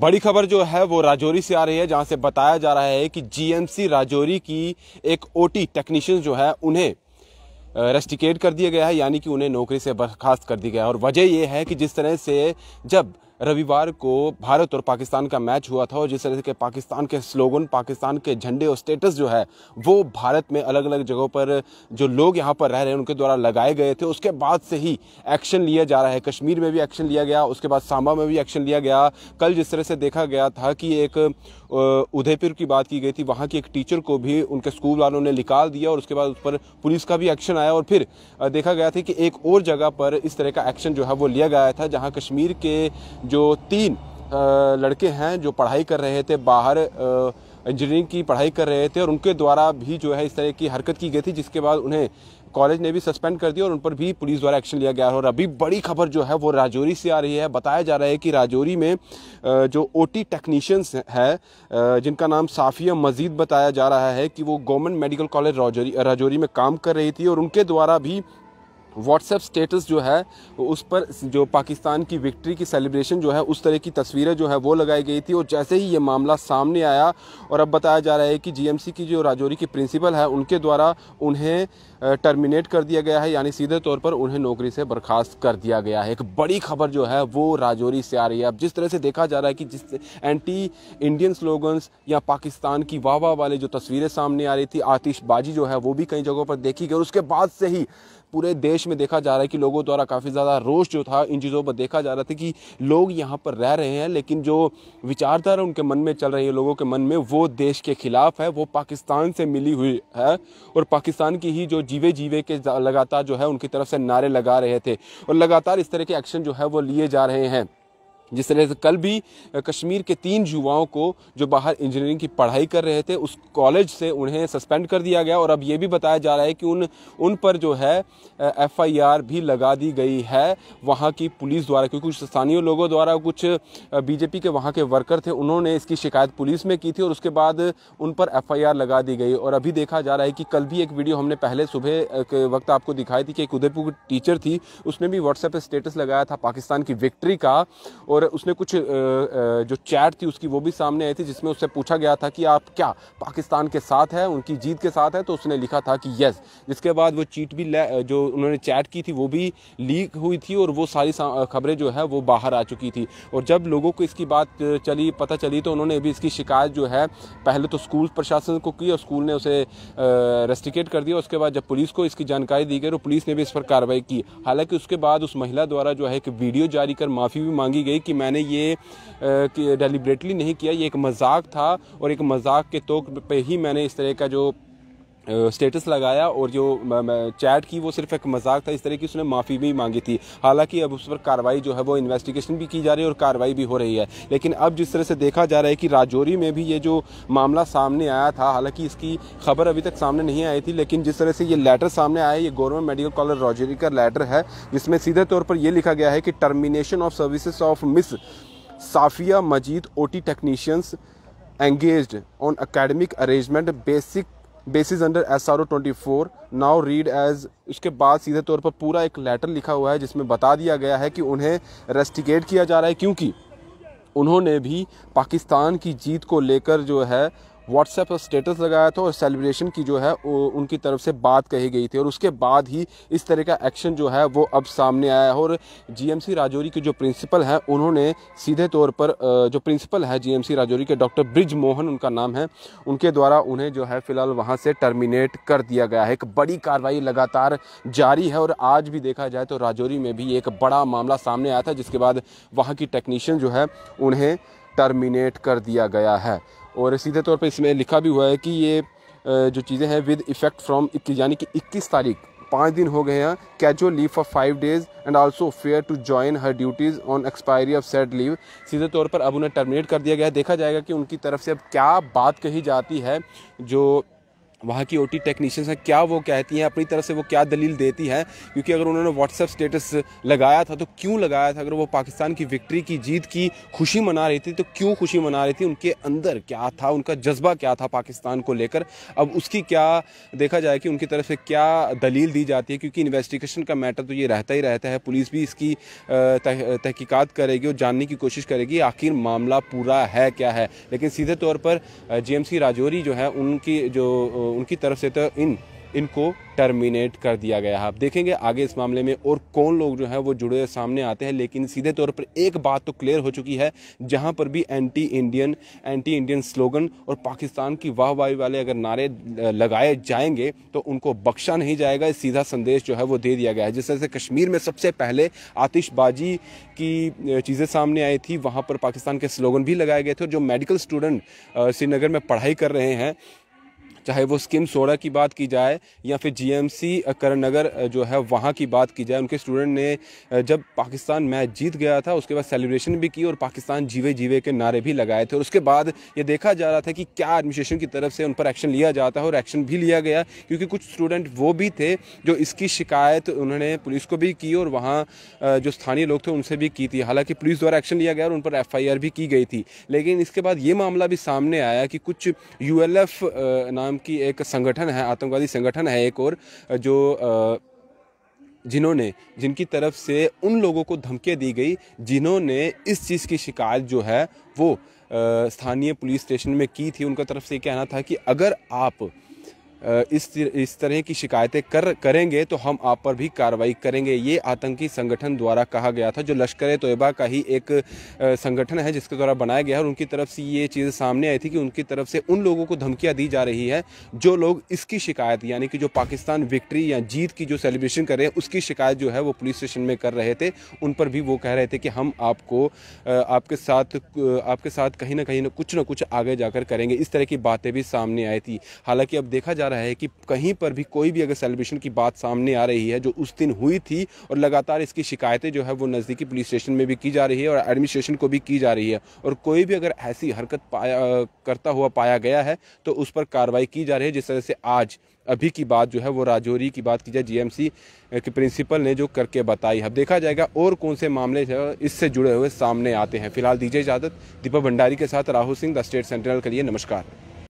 बड़ी खबर जो है वो राजौरी से आ रही है जहां से बताया जा रहा है कि जीएमसी राजौरी की एक ओटी टेक्नीशियन जो है उन्हें रेस्टिकेट कर दिया गया है यानी कि उन्हें नौकरी से बर्खास्त कर दिया गया है और वजह यह है कि जिस तरह से जब रविवार को भारत और पाकिस्तान का मैच हुआ था और जिस तरह से पाकिस्तान के स्लोगन पाकिस्तान के झंडे और स्टेटस जो है वो भारत में अलग अलग जगहों पर जो लोग यहाँ पर रह रहे हैं उनके द्वारा लगाए गए थे उसके बाद से ही एक्शन लिया जा रहा है कश्मीर में भी एक्शन लिया गया उसके बाद सांबा में भी एक्शन लिया गया कल जिस तरह से देखा गया था कि एक उदयपुर की बात की गई थी वहाँ की एक टीचर को भी उनके स्कूल वालों ने निकाल दिया और उसके बाद उस पर पुलिस का भी एक्शन आया और फिर देखा गया था कि एक और जगह पर इस तरह का एक्शन जो है वो लिया गया था जहाँ कश्मीर के जो तीन लड़के हैं जो पढ़ाई कर रहे थे बाहर इंजीनियरिंग की पढ़ाई कर रहे थे और उनके द्वारा भी जो है इस तरह की हरकत की गई थी जिसके बाद उन्हें कॉलेज ने भी सस्पेंड कर दिया और उन पर भी पुलिस द्वारा एक्शन लिया गया और अभी बड़ी खबर जो है वो राजौरी से आ रही है बताया जा रहा है कि राजौरी में जो ओ टी टेक्नीशियंस है जिनका नाम साफिया मजीद बताया जा रहा है कि वो गवर्नमेंट मेडिकल कॉलेज राजौरी में काम कर रही थी और उनके द्वारा भी व्हाट्सएप स्टेटस जो है उस पर जो पाकिस्तान की विक्ट्री की सेलिब्रेशन जो है उस तरह की तस्वीरें जो है वो लगाई गई थी और जैसे ही ये मामला सामने आया और अब बताया जा रहा है कि जीएमसी की जो राजौरी की प्रिंसिपल है उनके द्वारा उन्हें टर्मिनेट कर दिया गया है यानी सीधे तौर पर उन्हें नौकरी से बर्खास्त कर दिया गया है एक बड़ी खबर जो है वो राजौरी से आ रही है अब जिस तरह से देखा जा रहा है कि जिस एंटी इंडियन स्लोगन्स या पाकिस्तान की वाह वाह वाले जो तस्वीरें सामने आ रही थी आतिशबाजी जो है वो भी कई जगहों पर देखी गई और उसके बाद से ही पूरे देश देश में देखा जा रहा है कि लोगों द्वारा काफ़ी ज़्यादा रोष जो था इन चीज़ों पर देखा जा रहा था कि लोग यहाँ पर रह रहे हैं लेकिन जो विचारधारा उनके मन में चल रही है लोगों के मन में वो देश के ख़िलाफ़ है वो पाकिस्तान से मिली हुई है और पाकिस्तान की ही जो जीवे जीवे के लगातार जो है उनकी तरफ से नारे लगा रहे थे और लगातार इस तरह के एक्शन जो है वो लिए जा रहे हैं जिस तरह से कल भी कश्मीर के तीन युवाओं को जो बाहर इंजीनियरिंग की पढ़ाई कर रहे थे उस कॉलेज से उन्हें सस्पेंड कर दिया गया और अब ये भी बताया जा रहा है कि उन उन पर जो है एफआईआर भी लगा दी गई है वहाँ की पुलिस द्वारा क्योंकि कुछ स्थानीय लोगों द्वारा कुछ बीजेपी के वहाँ के वर्कर थे उन्होंने इसकी शिकायत पुलिस में की थी और उसके बाद उन पर एफ लगा दी गई और अभी देखा जा रहा है कि कल भी एक वीडियो हमने पहले सुबह के वक्त आपको दिखाई थी कि एक उदयपुर टीचर थी उसने भी व्हाट्सएप पर स्टेटस लगाया था पाकिस्तान की विक्ट्री का और और उसने कुछ जो चैट थी उसकी वो भी सामने आई थी जिसमें उससे पूछा गया था कि आप क्या पाकिस्तान के साथ हैं उनकी जीत के साथ है तो उसने लिखा था कि यस जिसके बाद वो चीट भी जो उन्होंने चैट की थी वो भी लीक हुई थी और वो सारी खबरें जो है वो बाहर आ चुकी थी और जब लोगों को इसकी बात चली पता चली तो उन्होंने भी इसकी शिकायत जो है पहले तो स्कूल प्रशासन को की और स्कूल ने उसे रेस्टिकेट कर दिया उसके बाद जब पुलिस को इसकी जानकारी दी गई तो पुलिस ने भी इस पर कार्रवाई की हालांकि उसके बाद उस महिला द्वारा जो है एक वीडियो जारी कर माफ़ी भी मांगी गई कि कि मैंने ये डेलिब्रेटली नहीं किया ये एक मजाक था और एक मजाक के तौर पे ही मैंने इस तरह का जो स्टेटस लगाया और जो चैट की वो सिर्फ एक मजाक था इस तरह की उसने माफ़ी भी मांगी थी हालांकि अब उस पर कार्रवाई जो है वो इन्वेस्टिगेशन भी की जा रही है और कार्रवाई भी हो रही है लेकिन अब जिस तरह से देखा जा रहा है कि राजौरी में भी ये जो मामला सामने आया था हालांकि इसकी खबर अभी तक सामने नहीं आई थी लेकिन जिस तरह से ये लेटर सामने आया ये गवर्नमेंट मेडिकल कॉलेज राजौरी का लेटर है जिसमें सीधे तौर पर यह लिखा गया है कि termination of services of miss Safia Majeed O T technicians engage on academic arrangement basic basis under S R O twenty four now read as उसके बाद सीधे तौर पर पूरा एक लेटर लिखा हुआ है जिसमें बता दिया गया है कि उन्हें रेस्टिकेट किया जा रहा है क्योंकि उन्होंने भी पाकिस्तान की जीत को लेकर जो है व्हाट्सएप पर स्टेटस लगाया था और सेलिब्रेशन की जो है उनकी तरफ से बात कही गई थी और उसके बाद ही इस तरह का एक्शन जो है वो अब सामने आया है और जीएमसी राजौरी के जो प्रिंसिपल हैं उन्होंने सीधे तौर पर जो प्रिंसिपल है जीएमसी राजौरी के डॉक्टर ब्रिज मोहन उनका नाम है उनके द्वारा उन्हें जो है फिलहाल वहाँ से टर्मिनेट कर दिया गया है एक बड़ी कार्रवाई लगातार जारी है और आज भी देखा जाए तो राजौरी में भी एक बड़ा मामला सामने आया था जिसके बाद वहाँ की टेक्नीशियन जो है उन्हें टर्मिनेट कर दिया गया है और सीधे तौर पर इसमें लिखा भी हुआ है कि ये जो चीज़ें हैं विद इफ़ेक्ट फ्रॉम यानी कि इक्कीस तारीख पाँच दिन हो गए हैं casual leave for five days and also fair to join her duties on expiry of set leave सीधे तौर पर अब उन्हें टर्मिनेट कर दिया गया है देखा जाएगा कि उनकी तरफ से अब क्या बात कही जाती है जो वहाँ की ओटी टेक्नीशियंस हैं क्या वो कहती हैं अपनी तरफ से वो क्या दलील देती हैं क्योंकि अगर उन्होंने व्हाट्सएप स्टेटस लगाया था तो क्यों लगाया था अगर वो पाकिस्तान की विक्ट्री की जीत की खुशी मना रही थी तो क्यों खुशी मना रही थी उनके अंदर क्या था उनका जज्बा क्या था पाकिस्तान को लेकर अब उसकी क्या देखा जाए कि उनकी तरफ से क्या दलील दी जाती है क्योंकि इन्वेस्टिगेशन का मैटर तो ये रहता ही रहता है पुलिस भी इसकी तहकीक़त करेगी और जानने की कोशिश करेगी आखिर मामला पूरा है क्या है लेकिन सीधे तौर पर जीएमसी राजौरी जो है उनकी जो उनकी तरफ से तो इन इनको टर्मिनेट कर दिया गया है आप देखेंगे आगे इस मामले में और कौन लोग जो है वो जुड़े सामने आते हैं लेकिन सीधे तौर पर एक बात तो क्लियर हो चुकी है जहां पर भी anti Indian anti Indian slogan और पाकिस्तान की वाह वाह वाले अगर नारे लगाए जाएंगे तो उनको बख्शा नहीं जाएगा सीधा संदेश जो है वो दे दिया गया है जिस तरह से कश्मीर में सबसे पहले आतिशबाजी की चीज़ें सामने आई थी वहाँ पर पाकिस्तान के स्लोगन भी लगाए गए थे और जो मेडिकल स्टूडेंट श्रीनगर में पढ़ाई कर रहे हैं चाहे वो स्किम सोडा की बात की जाए या फिर जीएमसी करण नगर जो है वहाँ की बात की जाए उनके स्टूडेंट ने जब पाकिस्तान मैच जीत गया था उसके बाद सेलिब्रेशन भी की और पाकिस्तान जीवे जीवे के नारे भी लगाए थे और उसके बाद ये देखा जा रहा था कि क्या एडमिनिस्ट्रेशन की तरफ से उन पर एक्शन लिया जाता है और एक्शन भी लिया गया क्योंकि कुछ स्टूडेंट वो भी थे जो इसकी शिकायत उन्होंने पुलिस को भी की और वहाँ जो स्थानीय लोग थे उनसे भी की थी हालांकि पुलिस द्वारा एक्शन लिया गया और उन पर एफ भी की गई थी लेकिन इसके बाद ये मामला भी सामने आया कि कुछ यू नाम नाम की एक संगठन है आतंकवादी संगठन है एक और जो जिन्होंने जिनकी तरफ से उन लोगों को धमकी दी गई जिन्होंने इस चीज़ की शिकायत जो है वो स्थानीय पुलिस स्टेशन में की थी उनका तरफ से कहना था कि अगर आप इस इस तरह की शिकायतें कर करेंगे तो हम आप पर भी कार्रवाई करेंगे ये आतंकी संगठन द्वारा कहा गया था जो लश्कर तोयबा का ही एक संगठन है जिसके द्वारा बनाया गया है और उनकी तरफ से ये चीज़ सामने आई थी कि उनकी तरफ से उन लोगों को धमकियाँ दी जा रही है जो लोग इसकी शिकायत यानी कि जो पाकिस्तान विक्ट्री या जीत की जो सेलिब्रेशन कर रहे हैं उसकी शिकायत जो है वो पुलिस स्टेशन में कर रहे थे उन पर भी वो कह रहे थे कि हम आपको आपके साथ आपके साथ कहीं ना कहीं ना कुछ ना कुछ आगे जाकर करेंगे इस तरह की बातें भी सामने आई थी हालांकि अब देखा जा रहा है कि कहीं पर भी कोई भी अगर सेलिब्रेशन की बात सामने आ रही है जो उस दिन हुई थी और लगातार इसकी शिकायतें जो है वो नज़दीकी पुलिस स्टेशन में भी की जा रही है और एडमिनिस्ट्रेशन को भी की जा रही है और कोई भी अगर ऐसी हरकत पाया करता हुआ पाया गया है तो उस पर कार्रवाई की जा रही है जिस तरह से आज अभी की बात जो है वो राजौरी की बात की जाए जीएमसी के प्रिंसिपल ने जो करके बताई अब देखा जाएगा और कौन से मामले जो इससे जुड़े हुए सामने आते हैं फिलहाल दीजिए इजाज़त दीपक भंडारी के साथ Rahul Singh the state central के लिए नमस्कार